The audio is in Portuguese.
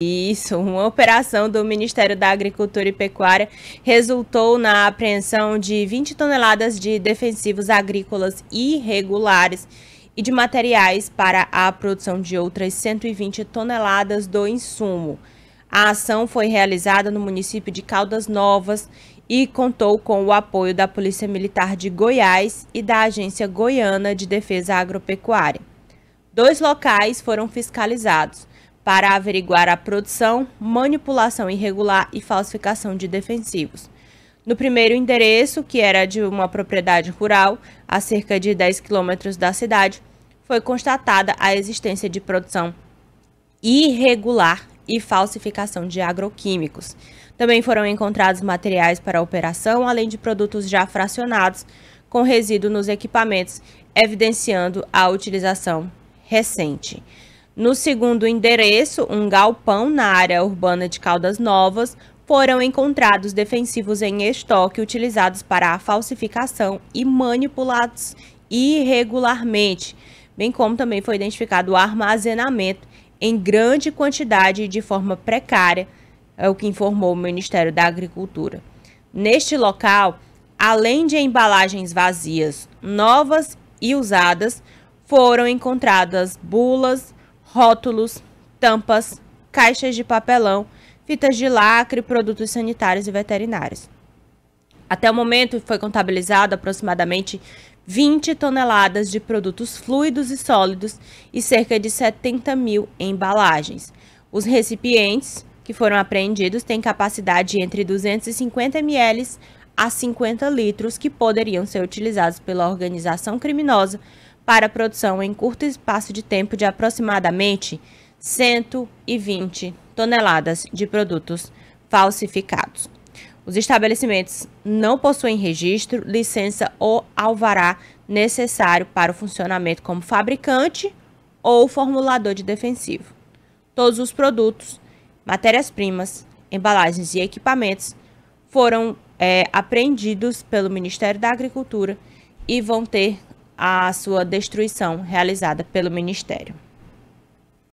Isso, uma operação do Ministério da Agricultura e Pecuária resultou na apreensão de 20 toneladas de defensivos agrícolas irregulares e de materiais para a produção de outras 120 toneladas do insumo. A ação foi realizada no município de Caldas Novas e contou com o apoio da Polícia Militar de Goiás e da Agência Goiana de Defesa Agropecuária. Dois locais foram fiscalizados para averiguar a produção, manipulação irregular e falsificação de defensivos. No primeiro endereço, que era de uma propriedade rural, a cerca de 10 quilômetros da cidade, foi constatada a existência de produção irregular e falsificação de agroquímicos. Também foram encontrados materiais para a operação, além de produtos já fracionados com resíduo nos equipamentos, evidenciando a utilização recente. No segundo endereço, um galpão na área urbana de Caldas Novas, foram encontrados defensivos em estoque utilizados para a falsificação e manipulados irregularmente, bem como também foi identificado o armazenamento em grande quantidade e de forma precária, é o que informou o Ministério da Agricultura. Neste local, além de embalagens vazias, novas e usadas, foram encontradas bulas, rótulos, tampas, caixas de papelão, fitas de lacre, produtos sanitários e veterinários. Até o momento foi contabilizado aproximadamente 20 toneladas de produtos fluidos e sólidos e cerca de 70 mil embalagens. Os recipientes que foram apreendidos têm capacidade entre 250 ml a 50 litros que poderiam ser utilizados pela organização criminosa para a produção em curto espaço de tempo de aproximadamente 120 toneladas de produtos falsificados. Os estabelecimentos não possuem registro, licença ou alvará necessário para o funcionamento como fabricante ou formulador de defensivo. Todos os produtos, matérias-primas, embalagens e equipamentos foram é, apreendidos pelo Ministério da Agricultura e vão ter à sua destruição realizada pelo Ministério.